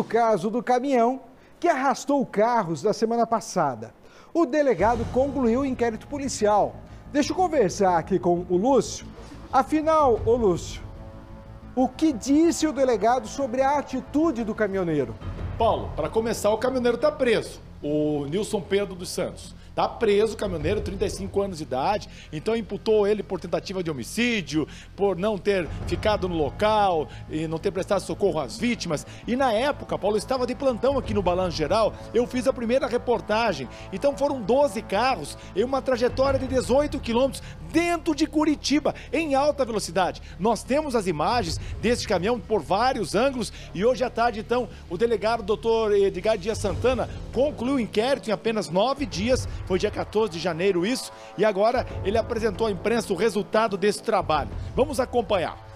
o caso do caminhão que arrastou carros da semana passada. O delegado concluiu o inquérito policial. Deixa eu conversar aqui com o Lúcio. Afinal, ô Lúcio, o que disse o delegado sobre a atitude do caminhoneiro? Paulo, para começar, o caminhoneiro está preso o Nilson Pedro dos Santos. está preso, caminhoneiro, 35 anos de idade. Então imputou ele por tentativa de homicídio, por não ter ficado no local e não ter prestado socorro às vítimas. E na época, Paulo estava de plantão aqui no Balanço Geral. Eu fiz a primeira reportagem. Então foram 12 carros em uma trajetória de 18 quilômetros dentro de Curitiba, em alta velocidade. Nós temos as imagens deste caminhão por vários ângulos e hoje à tarde, então, o delegado doutor Edgar Dias Santana concluiu concluiu o inquérito em apenas nove dias, foi dia 14 de janeiro isso, e agora ele apresentou à imprensa o resultado desse trabalho. Vamos acompanhar.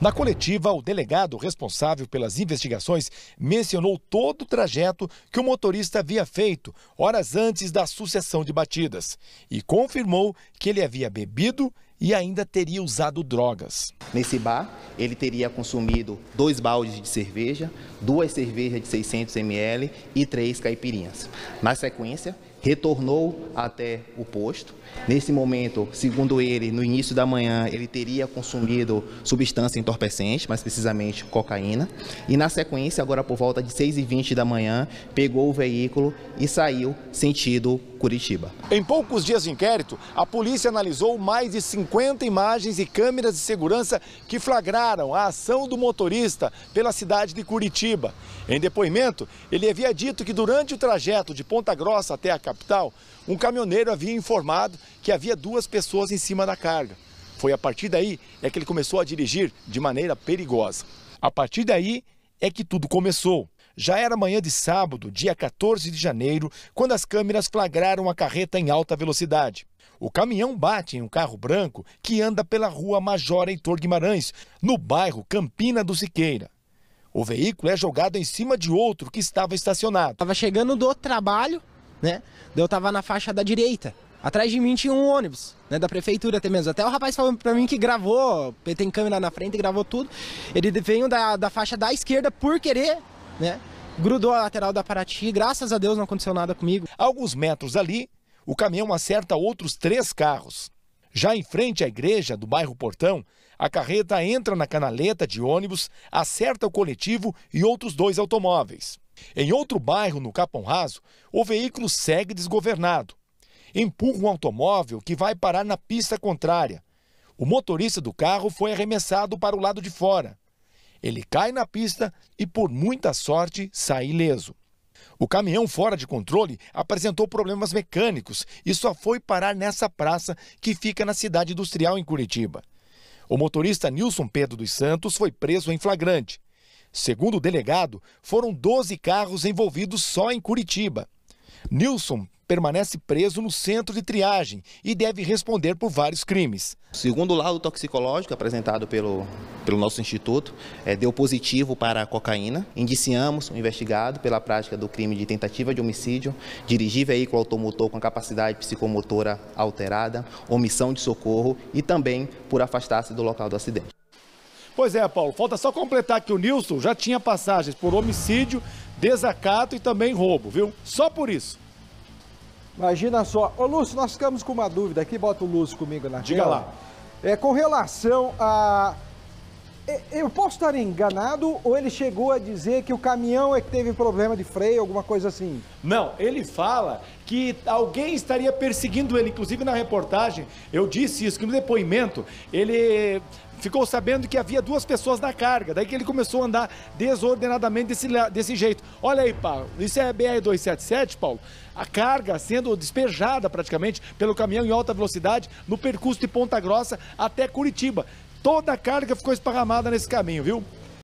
Na coletiva, o delegado responsável pelas investigações mencionou todo o trajeto que o motorista havia feito horas antes da sucessão de batidas e confirmou que ele havia bebido e ainda teria usado drogas. Nesse bar, ele teria consumido dois baldes de cerveja, duas cervejas de 600 ml e três caipirinhas. Na sequência, retornou até o posto. Nesse momento, segundo ele, no início da manhã, ele teria consumido substância entorpecente, mais precisamente cocaína. E na sequência, agora por volta de 6h20 da manhã, pegou o veículo e saiu sentido Curitiba. Em poucos dias de inquérito, a polícia analisou mais de 50 imagens e câmeras de segurança que flagraram a ação do motorista pela cidade de Curitiba. Em depoimento, ele havia dito que durante o trajeto de Ponta Grossa até a capital, capital. Um caminhoneiro havia informado que havia duas pessoas em cima da carga. Foi a partir daí é que ele começou a dirigir de maneira perigosa. A partir daí é que tudo começou. Já era manhã de sábado, dia 14 de janeiro, quando as câmeras flagraram a carreta em alta velocidade. O caminhão bate em um carro branco que anda pela rua Major Heitor Guimarães, no bairro Campina do Siqueira. O veículo é jogado em cima de outro que estava estacionado. Estava chegando do trabalho, né? eu tava na faixa da direita. Atrás de mim tinha um ônibus, né, da prefeitura até mesmo. Até o rapaz falou pra mim que gravou, tem câmera na frente, gravou tudo. Ele veio da, da faixa da esquerda por querer, né? Grudou a lateral da Paraty, graças a Deus não aconteceu nada comigo. Alguns metros ali, o caminhão acerta outros três carros. Já em frente à igreja do bairro Portão, a carreta entra na canaleta de ônibus, acerta o coletivo e outros dois automóveis. Em outro bairro, no Capão Raso, o veículo segue desgovernado. Empurra um automóvel que vai parar na pista contrária. O motorista do carro foi arremessado para o lado de fora. Ele cai na pista e, por muita sorte, sai ileso. O caminhão fora de controle apresentou problemas mecânicos e só foi parar nessa praça que fica na cidade industrial em Curitiba. O motorista Nilson Pedro dos Santos foi preso em flagrante. Segundo o delegado, foram 12 carros envolvidos só em Curitiba. Nilson permanece preso no centro de triagem e deve responder por vários crimes. Segundo o laudo toxicológico apresentado pelo, pelo nosso instituto, é, deu positivo para a cocaína. Indiciamos o investigado pela prática do crime de tentativa de homicídio, dirigir veículo automotor com capacidade psicomotora alterada, omissão de socorro e também por afastar-se do local do acidente. Pois é, Paulo, falta só completar que o Nilson já tinha passagens por homicídio, desacato e também roubo, viu? Só por isso. Imagina só. Ô, Lúcio, nós ficamos com uma dúvida aqui, bota o Lúcio comigo na Diga tela. Diga lá. É, com relação a eu posso estar enganado ou ele chegou a dizer que o caminhão é que teve problema de freio, alguma coisa assim? Não, ele fala que alguém estaria perseguindo ele, inclusive na reportagem eu disse isso, que no depoimento ele ficou sabendo que havia duas pessoas na carga, daí que ele começou a andar desordenadamente desse, desse jeito. Olha aí, Paulo, isso é BR-277, Paulo? A carga sendo despejada praticamente pelo caminhão em alta velocidade no percurso de Ponta Grossa até Curitiba toda a carga ficou esparramada nesse caminho, viu?